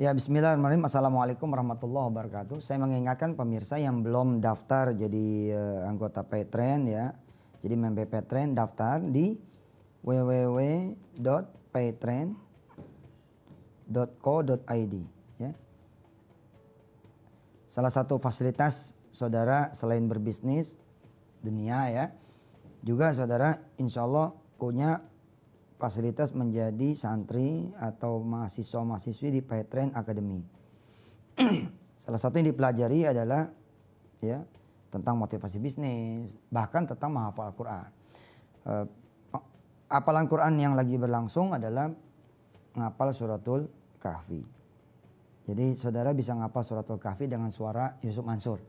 Ya bismillahirrahmanirrahim. Assalamualaikum warahmatullahi wabarakatuh. Saya mengingatkan pemirsa yang belum daftar jadi uh, anggota Petren ya. Jadi member Petren daftar di www.petren.co.id ya. Salah satu fasilitas saudara selain berbisnis dunia ya. Juga saudara insya Allah punya fasilitas menjadi santri atau mahasiswa-mahasiswi di Petren Academy. Salah satu yang dipelajari adalah ya tentang motivasi bisnis, bahkan tentang menghafal al Quran. Uh, eh, apalan Quran yang lagi berlangsung adalah ngapal suratul kahfi. Jadi saudara bisa ngapal suratul kahfi dengan suara Yusuf Mansur.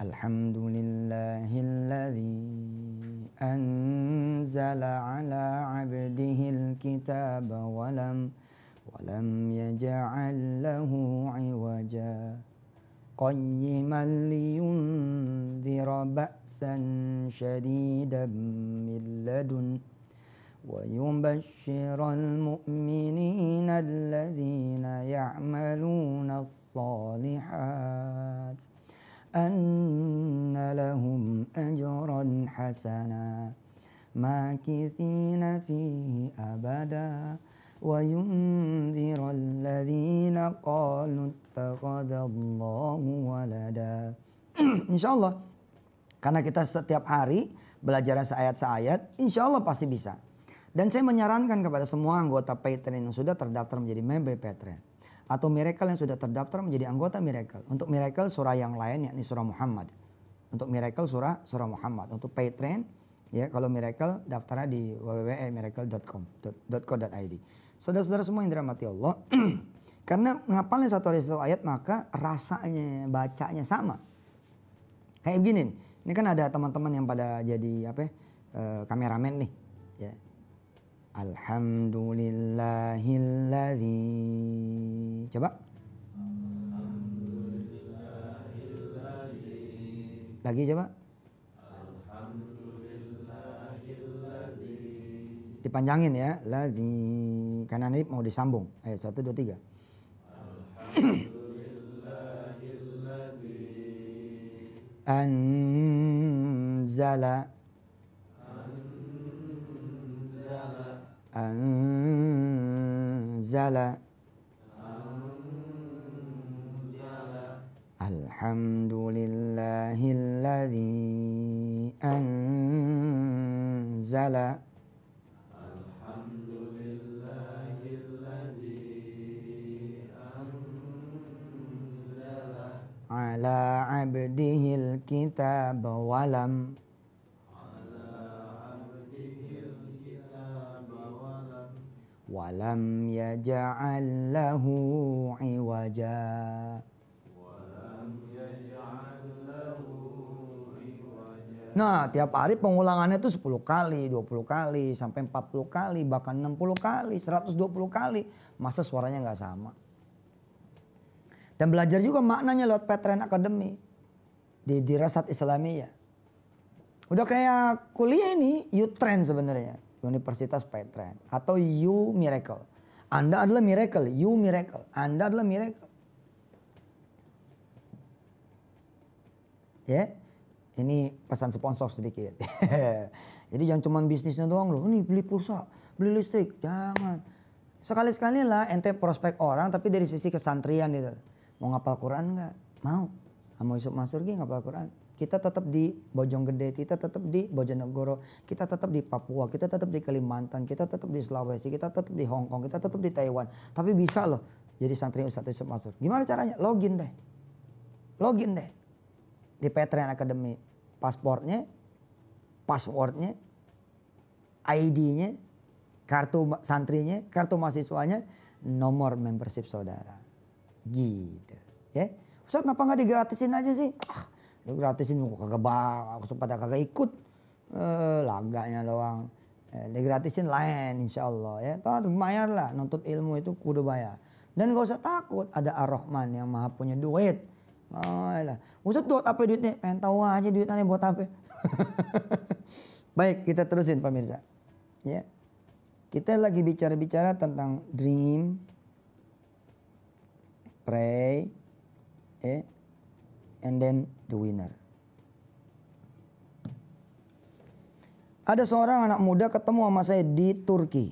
الحمد لله الذي أنزل على عبده الكتاب ولم ولم يجعل له عوجا قيما لينذر بأسا شديدا من لدن ويبشر المؤمنين الذين يعملون الصالحات أن لهم أجرا حسنا ماكثين فيه أبدا وينذر الذين قالوا اتخذ الله ولدا Insya Allah karena kita setiap hari belajar seayat seayat insya Allah pasti bisa dan saya menyarankan kepada semua anggota Patreon yang sudah terdaftar menjadi member Patreon atau Miracle yang sudah terdaftar menjadi anggota Miracle. Untuk Miracle surah yang lain yakni surah Muhammad. Untuk Miracle surah surah Muhammad. Untuk Patreon ya kalau Miracle daftarnya di www.miracle.com.co.id. Saudara-saudara semua yang dirahmati Allah, karena ngapalnya satu hari satu ayat maka rasanya bacanya sama. Kayak begini nih. Ini kan ada teman-teman yang pada jadi apa ya, eh, kameramen nih Alhamdulillahilladzi Coba Lagi coba Alhamdulillahilladzi Dipanjangin ya Ladzi Karena ini mau disambung Ayo satu dua tiga Alhamdulillahilladzi Anzala أنزل الحمد لله الذي أنزل الحمد لله الذي أنزل على عبده الكتاب ولم ولم يجعل له عوجا Nah, tiap hari pengulangannya itu 10 kali, 20 kali, sampai 40 kali, bahkan 60 kali, 120 kali. Masa suaranya nggak sama? Dan belajar juga maknanya lewat Petren Academy di Dirasat Islamiyah. Udah kayak kuliah ini, you trend sebenarnya. Universitas Petra atau You Miracle. Anda adalah miracle, you miracle. Anda adalah miracle. Ya. Ini pesan sponsor sedikit. Jadi jangan cuma bisnisnya doang loh. Ini beli pulsa, beli listrik, jangan. Sekali-sekali lah ente prospek orang tapi dari sisi kesantrian gitu. Mau ngapal Quran nggak? Mau. mau masuk masuk lagi ngapal Quran kita tetap di Bojonggede, kita tetap di Bojonegoro, kita tetap di Papua, kita tetap di Kalimantan, kita tetap di Sulawesi, kita tetap di Hong Kong, kita tetap di Taiwan. Tapi bisa loh jadi santri Ustaz Yusuf Mansur. Gimana caranya? Login deh. Login deh. Di Patreon Academy. Paspornya, passwordnya, ID-nya, kartu santrinya, kartu mahasiswanya, nomor membership saudara. Gitu. Ya. Ustaz kenapa nggak digratisin aja sih? Ah, lu gratisin kagak bang aku pada kagak ikut eh, laganya doang eh, gratisin lain insya Allah ya toh bayar lah nuntut ilmu itu kudu bayar dan gak usah takut ada Ar-Rahman yang maha punya duit oh lah usah duit apa duitnya pengen tahu aja duit buat apa baik kita terusin pemirsa ya kita lagi bicara-bicara tentang dream pray eh and then the winner. Ada seorang anak muda ketemu sama saya di Turki.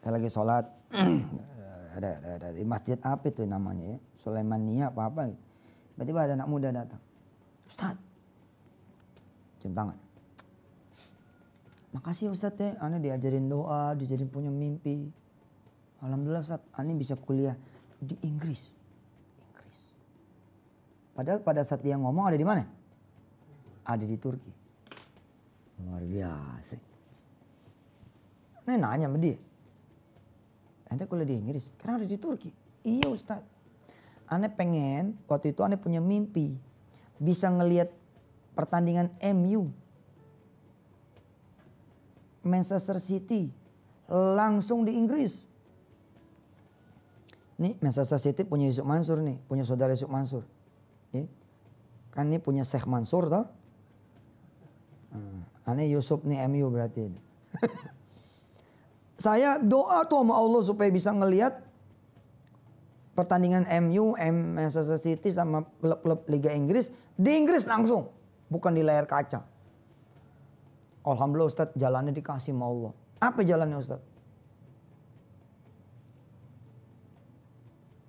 Saya lagi sholat. ada, ada, ada, di masjid apa itu namanya ya. Sulaimania apa-apa Tiba-tiba ada anak muda datang. Ustaz. Cium tangan. Makasih ya, Ustaz ya. Ana diajarin doa, diajarin punya mimpi. Alhamdulillah Ustaz. Ana bisa kuliah di Inggris. Padahal pada saat dia ngomong ada di mana? Ada di Turki. Luar biasa. Ini nanya sama dia. Nanti kuliah di Inggris, karena ada di Turki. Iya Ustaz. Ane pengen, waktu itu Ane punya mimpi. Bisa ngelihat pertandingan MU. Manchester City. Langsung di Inggris. Nih Manchester City punya Yusuf Mansur nih. Punya saudara Yusuf Mansur Kan ini punya Syekh Mansur toh. Hmm. Aneh Yusuf nih MU berarti. Saya doa tuh sama Allah supaya bisa ngelihat pertandingan MU, Manchester City sama klub-klub Liga Inggris di Inggris langsung, bukan di layar kaca. Alhamdulillah Ustadz jalannya dikasih sama Allah. Apa jalannya Ustadz?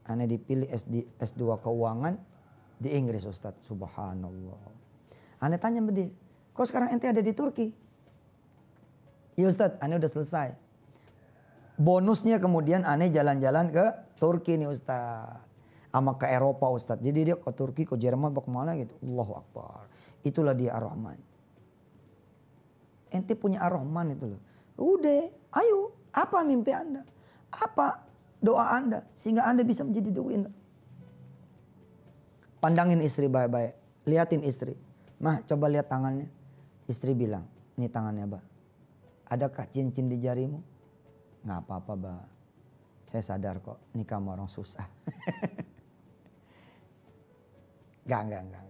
Aneh dipilih SD, S2 keuangan, di Inggris Ustaz, subhanallah. Ane tanya sama dia, kok sekarang ente ada di Turki? Iya Ustaz, ane udah selesai. Bonusnya kemudian aneh jalan-jalan ke Turki nih Ustaz. Sama ke Eropa Ustaz. Jadi dia ke Turki, ke Jerman, ke mana gitu. Allahu Akbar. Itulah dia Ar-Rahman. Ente punya Ar-Rahman itu loh. Udah, ayo. Apa mimpi Anda? Apa doa Anda? Sehingga Anda bisa menjadi the winner. Pandangin istri baik-baik. Liatin istri. Mah coba lihat tangannya. Istri bilang, ini tangannya Ba. Adakah cincin di jarimu? Nggak apa-apa ba. Saya sadar kok nikah sama orang susah. gak, gak, gak.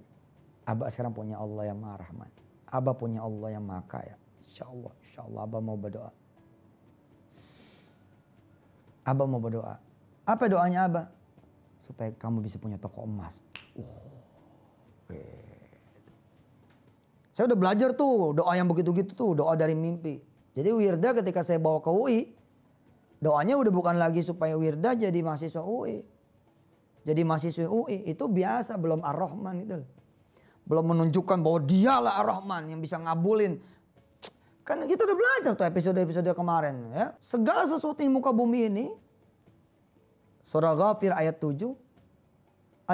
Abah sekarang punya Allah yang maha rahman. Abah punya Allah yang maha kaya. Insya Allah, insya Allah Abah mau berdoa. Abah mau berdoa. Apa doanya Abah? Supaya kamu bisa punya toko emas. Saya udah belajar tuh doa yang begitu-gitu tuh, doa dari mimpi. Jadi Wirda ketika saya bawa ke UI, doanya udah bukan lagi supaya Wirda jadi mahasiswa UI. Jadi mahasiswa UI itu biasa belum Ar-Rahman itu Belum menunjukkan bahwa dialah Ar-Rahman yang bisa ngabulin. Kan kita udah belajar tuh episode-episode kemarin ya. Segala sesuatu di muka bumi ini Surah Ghafir ayat 7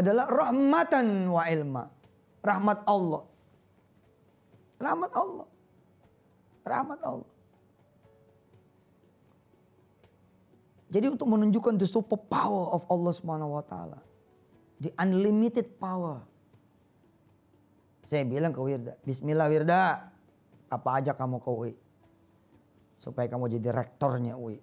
adalah rahmatan wa ilma. Rahmat Allah. Rahmat Allah. Rahmat Allah. Jadi untuk menunjukkan the super power of Allah Subhanahu wa taala. The unlimited power. Saya bilang ke Wirda, bismillah Wirda. Apa aja kamu ke UI. Supaya kamu jadi rektornya UI.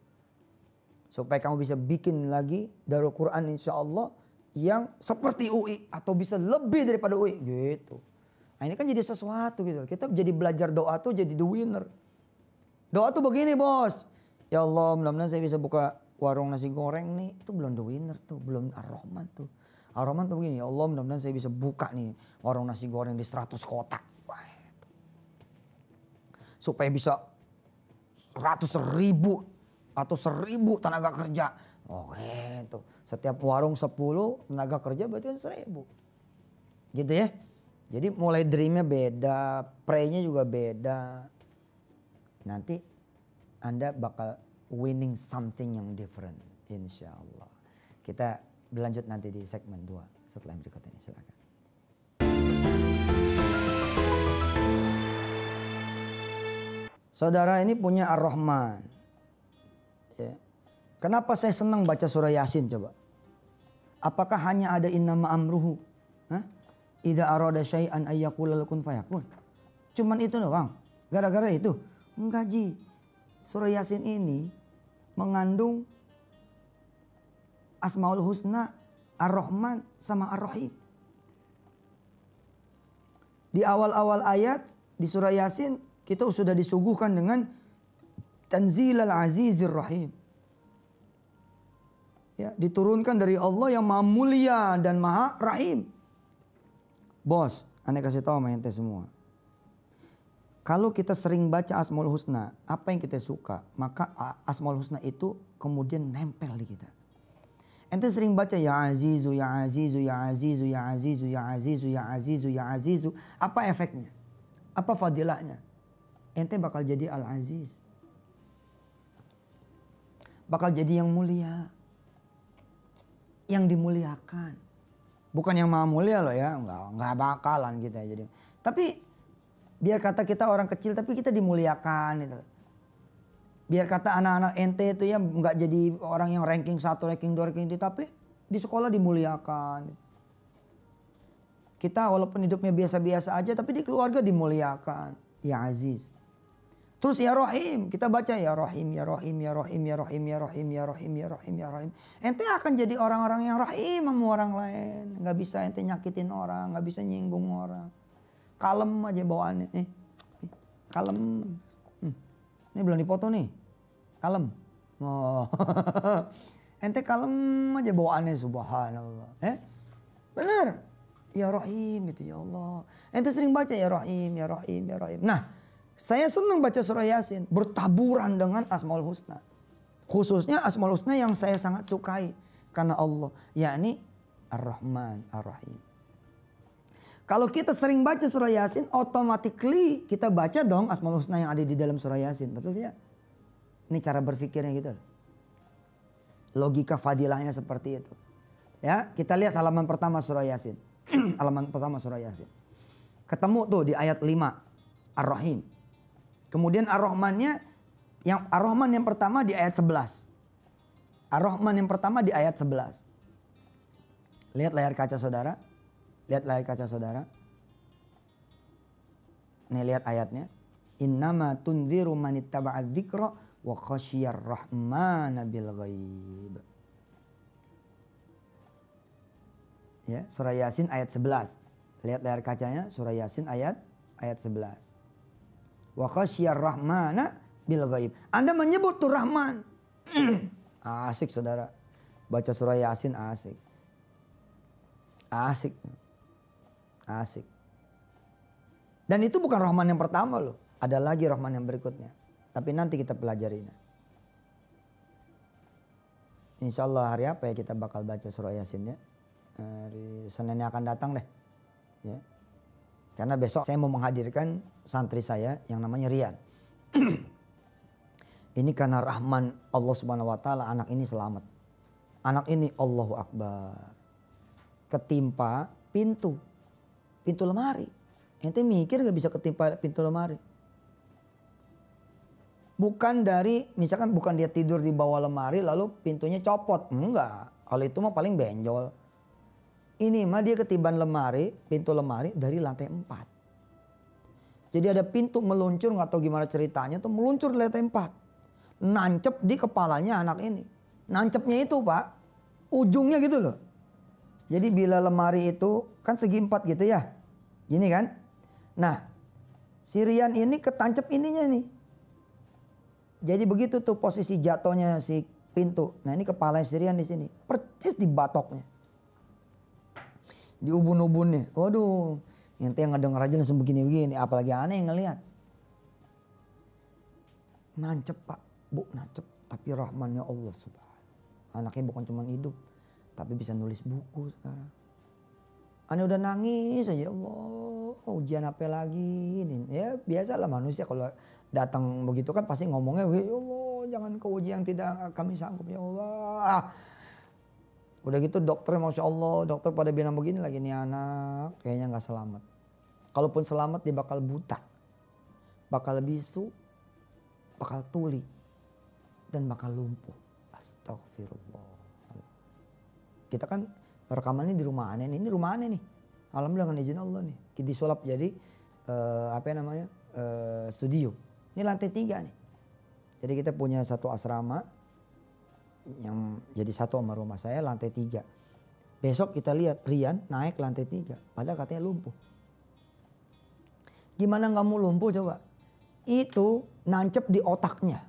Supaya kamu bisa bikin lagi Darul Quran insya Allah yang seperti UI atau bisa lebih daripada UI gitu. Nah, ini kan jadi sesuatu gitu. Kita jadi belajar doa tuh jadi the winner. Doa tuh begini bos. Ya Allah mudah-mudahan saya bisa buka warung nasi goreng nih. Itu belum the winner tuh. Belum Ar-Rahman tuh. ar tuh begini. Ya Allah mudah-mudahan saya bisa buka nih warung nasi goreng di 100 kota. Wah, itu. Supaya bisa 100 ribu atau seribu tenaga kerja Oke itu Setiap warung 10 tenaga kerja berarti 1000. Kan gitu ya. Jadi mulai dreamnya beda, pray-nya juga beda. Nanti Anda bakal winning something yang different. Insya Allah. Kita berlanjut nanti di segmen 2 setelah berikut ini. Silakan. Saudara ini punya Ar-Rahman. Ya. Kenapa saya senang baca surah Yasin coba? Apakah hanya ada innama amruhu? Hah? Ida arada syai'an ayyakulal kun fayakun. Cuman itu doang. Gara-gara itu. Enggak ji. Surah Yasin ini mengandung Asmaul Husna, Ar-Rahman sama Ar-Rahim. Di awal-awal ayat di surah Yasin kita sudah disuguhkan dengan Tanzilal Azizir Rahim ya, diturunkan dari Allah yang maha mulia dan maha rahim. Bos, aneh kasih tahu sama ente semua. Kalau kita sering baca Asmaul Husna, apa yang kita suka, maka Asmaul Husna itu kemudian nempel di kita. Ente sering baca ya azizu, ya azizu, ya azizu, ya azizu, ya azizu, ya azizu, ya azizu. Apa efeknya? Apa fadilahnya? Ente bakal jadi al-aziz. Bakal jadi yang mulia yang dimuliakan. Bukan yang maha mulia loh ya, nggak nggak bakalan kita gitu ya. jadi. Tapi biar kata kita orang kecil tapi kita dimuliakan itu. Biar kata anak-anak ente itu ya nggak jadi orang yang ranking satu, ranking dua, ranking itu tapi di sekolah dimuliakan. Gitu. Kita walaupun hidupnya biasa-biasa aja tapi di keluarga dimuliakan. Ya Aziz. Terus ya Rohim kita baca ya Rohim ya Rohim ya Rohim ya Rohim ya Rohim ya Rohim ya Rohim ya Rohim Ente akan jadi orang-orang yang rahim sama orang lain. Gak bisa ente nyakitin orang, gak bisa nyinggung orang. Kalem aja bawaannya. Eh, eh kalem. Hmm, ini belum dipoto nih. Kalem. Oh. ente kalem aja bawaannya subhanallah. Eh? Benar. Ya Rohim itu ya Allah. Ente sering baca ya Rohim ya Rohim ya Rohim Nah, saya senang baca surah Yasin. Bertaburan dengan Asmaul Husna. Khususnya Asmaul Husna yang saya sangat sukai. Karena Allah. yakni Ar-Rahman, Ar-Rahim. Kalau kita sering baca surah Yasin, automatically kita baca dong Asmaul Husna yang ada di dalam surah Yasin. Betul tidak? Ini cara berpikirnya gitu Logika fadilahnya seperti itu. Ya, kita lihat halaman pertama surah Yasin. halaman pertama surah Yasin. Ketemu tuh di ayat 5 Ar-Rahim. Kemudian Ar-Rahmannya yang Ar-Rahman yang pertama di ayat 11. Ar-Rahman yang pertama di ayat 11. Lihat layar kaca saudara. Lihat layar kaca saudara. Nih lihat ayatnya. Innama tunziru manittaba'a dzikra wa khasyiyar rahmana bil ghaib. Ya, surah Yasin ayat 11. Lihat layar kacanya, surah Yasin ayat ayat 11. Wa khasyar rahmana bil ghaib. Anda menyebut tuh Rahman. Ah, asik saudara. Baca surah Yasin asik. Asik. Asik. Dan itu bukan Rahman yang pertama loh. Ada lagi Rahman yang berikutnya. Tapi nanti kita pelajarinya. Insya Allah hari apa ya kita bakal baca surah Yasin ya. Hari Senin yang akan datang deh. Ya. Karena besok saya mau menghadirkan santri saya yang namanya Rian. ini karena rahman Allah Subhanahu wa taala anak ini selamat. Anak ini Allahu Akbar. Ketimpa pintu. Pintu lemari. Ente mikir gak bisa ketimpa pintu lemari. Bukan dari, misalkan bukan dia tidur di bawah lemari lalu pintunya copot. Enggak. Kalau itu mah paling benjol ini mah dia ketiban lemari, pintu lemari dari lantai 4. Jadi ada pintu meluncur nggak tahu gimana ceritanya tuh meluncur dari lantai 4. Nancep di kepalanya anak ini. Nancepnya itu pak, ujungnya gitu loh. Jadi bila lemari itu kan segi empat gitu ya. Gini kan. Nah Sirian ini ketancep ininya nih. Jadi begitu tuh posisi jatuhnya si pintu. Nah ini kepala Sirian di sini. Percis di batoknya di ubun ubun nih. Waduh, nanti yang ngedenger aja langsung begini-begini. Apalagi aneh yang ngeliat. Nancep pak, bu nancep. Tapi rahmannya Allah subhanahu. Anaknya bukan cuma hidup, tapi bisa nulis buku sekarang. Aneh udah nangis aja Allah. Ujian apa lagi ini? Ya biasa lah manusia kalau datang begitu kan pasti ngomongnya, ya Allah jangan kau uji yang tidak kami sanggup ya Allah ah, Udah gitu dokter Masya Allah, dokter pada bilang begini lagi nih anak kayaknya nggak selamat. Kalaupun selamat dia bakal buta, bakal bisu, bakal tuli, dan bakal lumpuh. Astagfirullah. Kita kan rekaman ini di rumah aneh nih, ini rumah aneh nih. Alhamdulillah dengan izin Allah nih. Kita disulap jadi uh, apa namanya uh, studio. Ini lantai tiga nih. Jadi kita punya satu asrama, yang jadi satu sama rumah saya lantai tiga. Besok kita lihat Rian naik lantai tiga, padahal katanya lumpuh. Gimana nggak mau lumpuh coba? Itu nancep di otaknya,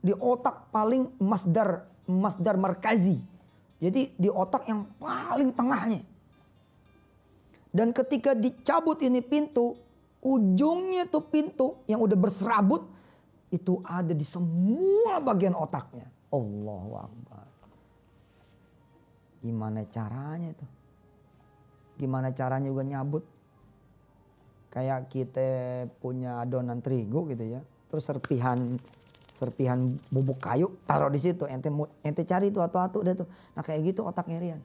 di otak paling masdar masdar markazi. Jadi di otak yang paling tengahnya. Dan ketika dicabut ini pintu, ujungnya tuh pintu yang udah berserabut itu ada di semua bagian otaknya. Allah Akbar. Gimana caranya itu? Gimana caranya juga nyabut? Kayak kita punya adonan terigu gitu ya. Terus serpihan serpihan bubuk kayu taruh di situ. Ente ente cari itu atau atu deh tuh. Nah kayak gitu otaknya Rian.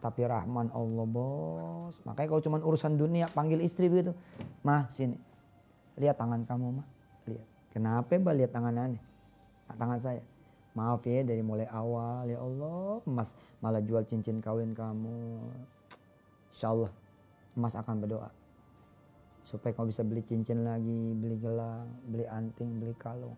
Tapi Rahman Allah bos. Makanya kalau cuma urusan dunia panggil istri begitu. Mah sini. Lihat tangan kamu mah. Lihat. Kenapa bah lihat tangan aneh? Nah, tangan saya Maaf ya dari mulai awal ya Allah Mas malah jual cincin kawin kamu. Insya Allah Mas akan berdoa. Supaya kamu bisa beli cincin lagi, beli gelang, beli anting, beli kalung.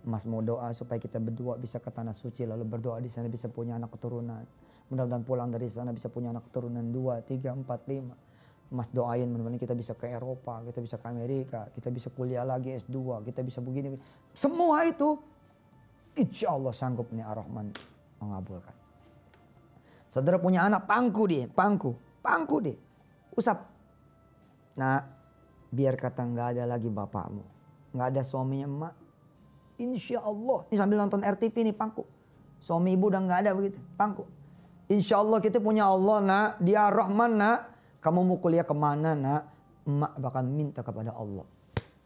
Mas mau doa supaya kita berdua bisa ke tanah suci lalu berdoa di sana bisa punya anak keturunan. Mudah-mudahan pulang dari sana bisa punya anak keturunan 2, 3, 4, 5. Mas doain mudah kita bisa ke Eropa, kita bisa ke Amerika, kita bisa kuliah lagi S2, kita bisa begini. Semua itu Insya Allah sanggup nih Ar-Rahman mengabulkan. Saudara punya anak pangku deh, pangku, pangku deh, Usap. Nah, biar kata nggak ada lagi bapakmu. nggak ada suaminya emak. Insya Allah. Ini sambil nonton RTV nih pangku. Suami ibu udah nggak ada begitu. Pangku. Insya Allah kita punya Allah nak. Dia Ar Rahman nak. Kamu mau kuliah kemana nak. Emak bakal minta kepada Allah.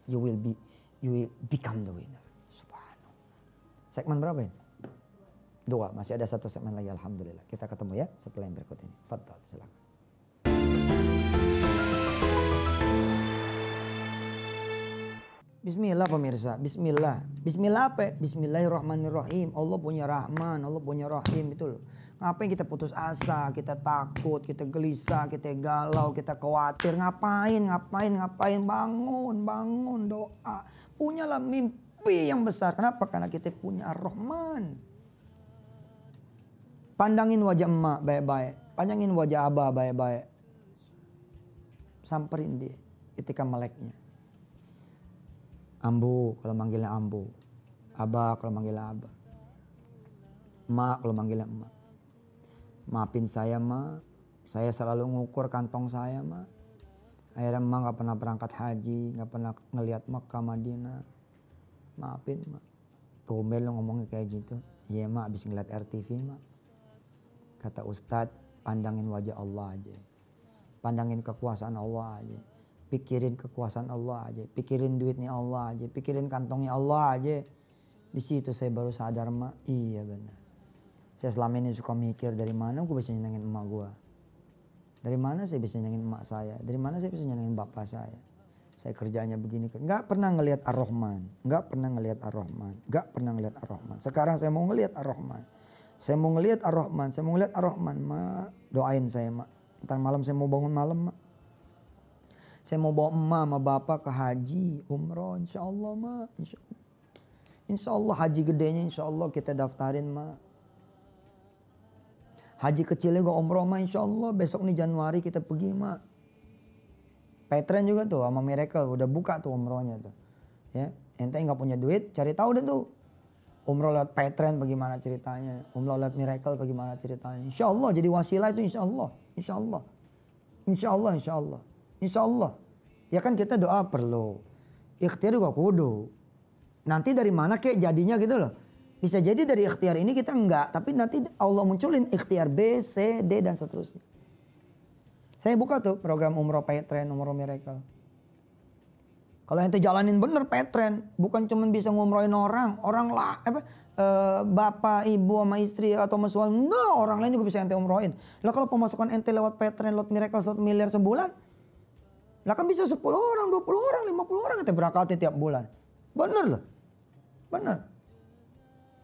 You will be, you will become the winner. Segmen berapa ini? Dua, masih ada satu segmen lagi Alhamdulillah. Kita ketemu ya setelah yang berikut ini. Fadal, silakan. Bismillah pemirsa, bismillah. Bismillah apa? Bismillahirrahmanirrahim. Allah punya rahman, Allah punya rahim itu loh. Ngapain kita putus asa, kita takut, kita gelisah, kita galau, kita khawatir. Ngapain, ngapain, ngapain. Bangun, bangun doa. Punyalah mimpi mimpi yang besar. Kenapa? Karena kita punya Ar-Rahman. Pandangin wajah emak baik-baik. Panjangin wajah abah baik-baik. Samperin dia ketika meleknya. Ambu kalau manggilnya ambu. Abah kalau manggilnya abah. Emak kalau manggilnya emak. Maafin saya ma. Saya selalu ngukur kantong saya ma. Akhirnya emak gak pernah berangkat haji. Gak pernah ngeliat Mekah Madinah maafin mak Tumel lo ngomongnya kayak gitu iya mak abis ngeliat RTV mak kata Ustadz pandangin wajah Allah aja pandangin kekuasaan Allah aja pikirin kekuasaan Allah aja pikirin duitnya Allah aja pikirin kantongnya Allah aja di situ saya baru sadar mak iya benar saya selama ini suka mikir dari mana gue bisa nyenengin emak gue dari mana saya bisa nyenengin emak saya dari mana saya bisa nyenengin bapak saya saya kerjanya begini. Nggak pernah ngelihat Ar-Rahman. Nggak pernah ngelihat Ar-Rahman. Nggak pernah ngelihat Ar-Rahman. Sekarang saya mau ngelihat Ar-Rahman. Saya mau ngelihat Ar-Rahman. Saya mau ngelihat Ar-Rahman. Ma, doain saya, ma, Ntar malam saya mau bangun malam, ma, Saya mau bawa emak sama bapak ke haji, umroh, insya Allah, ma, Insya Allah. Insya Allah haji gedenya insya Allah kita daftarin, ma, Haji kecilnya gue umroh, ma, Insya Allah besok nih Januari kita pergi, ma. Petren juga tuh sama Miracle udah buka tuh umrohnya tuh. Ya, ente nggak punya duit, cari tahu deh tuh. Umroh lewat Petren bagaimana ceritanya, umroh lewat Miracle bagaimana ceritanya. Insya Allah jadi wasilah itu insya Allah, insya Allah. Insya Allah, insya Allah. Insya Allah. Ya kan kita doa perlu. Ikhtiar juga kudu. Nanti dari mana kayak jadinya gitu loh. Bisa jadi dari ikhtiar ini kita enggak. Tapi nanti Allah munculin ikhtiar B, C, D dan seterusnya. Saya buka tuh program umroh Petren, umroh miracle. Kalau ente jalanin bener Petren, bukan cuma bisa ngumrohin orang, orang lah apa e, bapak, ibu sama istri atau sama suami, no, orang lain juga bisa ente umrohin. Lah kalau pemasukan ente lewat Petren, lewat miracle, lewat miliar sebulan, lah kan bisa 10 orang, 20 orang, 50 orang ente berangkat tiap bulan. Bener loh. Bener.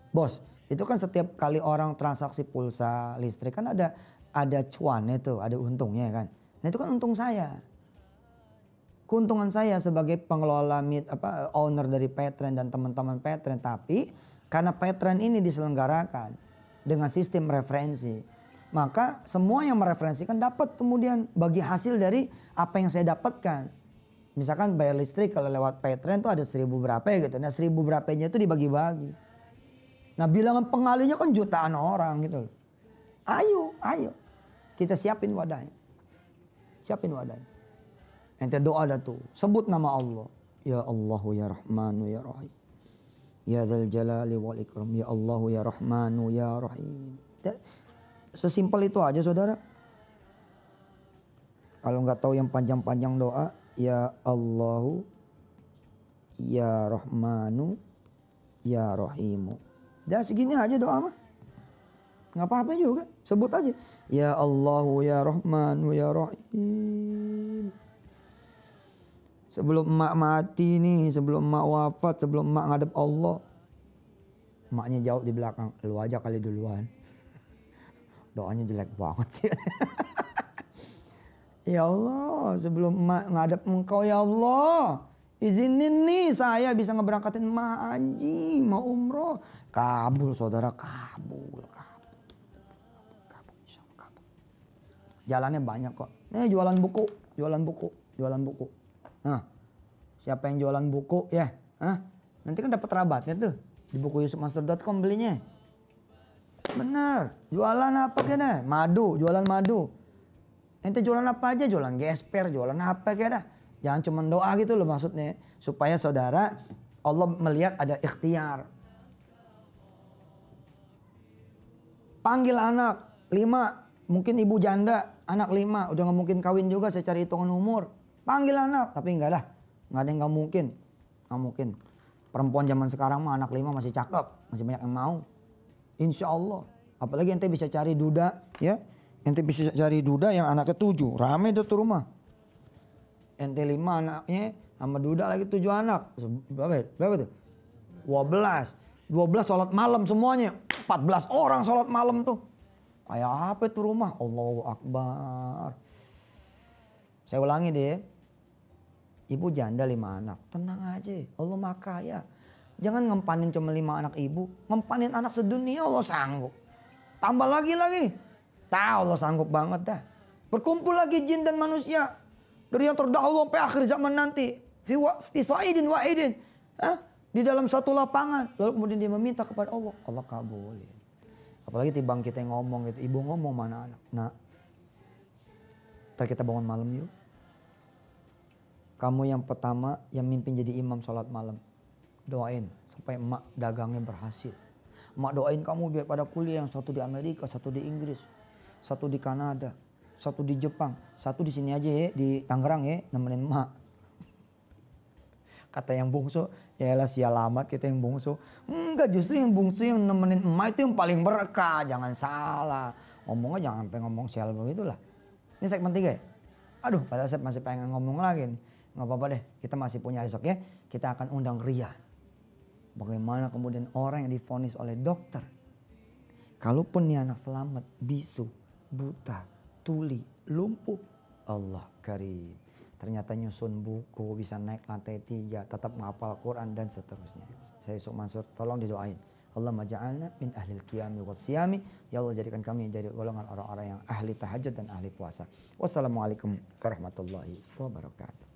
Bos, itu kan setiap kali orang transaksi pulsa listrik kan ada ada cuannya tuh, ada untungnya kan. Nah itu kan untung saya. Keuntungan saya sebagai pengelola mit apa, owner dari Petren dan teman-teman Petren. Tapi karena Petren ini diselenggarakan dengan sistem referensi. Maka semua yang mereferensikan dapat kemudian bagi hasil dari apa yang saya dapatkan. Misalkan bayar listrik kalau lewat Petren itu ada seribu berapa ya gitu. Nah seribu berapanya itu dibagi-bagi. Nah bilangan pengalinya kan jutaan orang gitu Ayo, ayo. Kita siapin wadahnya. Siapin wadahnya. Ente doa dah tu. Sebut nama Allah. Ya Allahu ya Rahmanu ya Rahim. Ya Zal Jalali wal Ikram. Ya Allahu ya Rahmanu ya Rahim. Sesimpel itu aja saudara. Kalau nggak tahu yang panjang-panjang doa, ya Allahu ya Rahmanu ya Rahimu. Dah segini aja doa mah. Nggak apa-apa juga. Sebut aja. Ya Allah ya Rahman ya Rahim. Sebelum emak mati nih, sebelum emak wafat, sebelum emak ngadep Allah. Emaknya jauh di belakang. Lu aja kali duluan. Doanya jelek banget sih. ya Allah, sebelum emak ngadep engkau ya Allah. Izinin nih saya bisa ngeberangkatin emak Anji mau umroh. Kabul saudara, kabul. kabul. jalannya banyak kok. Eh jualan buku, jualan buku, jualan buku. Nah, siapa yang jualan buku ya? Hah? Nanti kan dapat rabatnya tuh di buku yusufmaster.com belinya. Bener, jualan apa kira? Madu, jualan madu. Ente jualan apa aja, jualan gesper, jualan apa kira? Jangan cuma doa gitu loh maksudnya. Supaya saudara Allah melihat ada ikhtiar. Panggil anak, lima, mungkin ibu janda, anak lima udah nggak mungkin kawin juga saya cari hitungan umur panggil anak tapi enggak lah nggak ada yang nggak mungkin nggak mungkin perempuan zaman sekarang mah anak lima masih cakep masih banyak yang mau insya Allah apalagi ente bisa cari duda ya ente bisa cari duda yang anak ketujuh rame tuh tuh rumah ente lima anaknya sama duda lagi tujuh anak berapa ya? berapa tuh dua belas dua belas sholat malam semuanya empat belas orang sholat malam tuh Kayak apa itu rumah? Allahu Akbar. Saya ulangi deh. Ibu janda lima anak. Tenang aja. Allah maka ya. Jangan ngempanin cuma lima anak ibu. Ngempanin anak sedunia Allah sanggup. Tambah lagi lagi. Tahu Allah sanggup banget dah. Berkumpul lagi jin dan manusia. Dari yang terdahulu sampai akhir zaman nanti. Fisaidin wa'idin wa Di dalam satu lapangan. Lalu kemudian dia meminta kepada Allah. Allah kabulin apalagi timbang kita yang ngomong gitu ibu ngomong mana anak Nah, ntar kita bangun malam yuk kamu yang pertama yang mimpin jadi imam sholat malam doain supaya emak dagangnya berhasil emak doain kamu biar pada kuliah yang satu di Amerika satu di Inggris satu di Kanada satu di Jepang satu di sini aja ya di Tangerang ya nemenin emak Kata yang bungsu, ya lah sial amat kita yang bungsu. Enggak justru yang bungsu yang nemenin emak itu yang paling berkah. Jangan salah. Ngomongnya jangan sampai ngomong sial begitulah. Ini segmen tiga ya? Aduh padahal saya masih pengen ngomong lagi Nggak apa-apa deh, kita masih punya esok ya. Kita akan undang Ria. Bagaimana kemudian orang yang difonis oleh dokter. Kalaupun nih anak selamat, bisu, buta, tuli, lumpuh. Allah karim ternyata nyusun buku, bisa naik lantai tiga, tetap menghafal Quran dan seterusnya. Saya Yusuf Mansur, tolong didoain. Allah maja'alna min ahli qiyami wa siyami. Ya Allah jadikan kami dari golongan orang-orang yang ahli tahajud dan ahli puasa. Wassalamualaikum warahmatullahi wabarakatuh.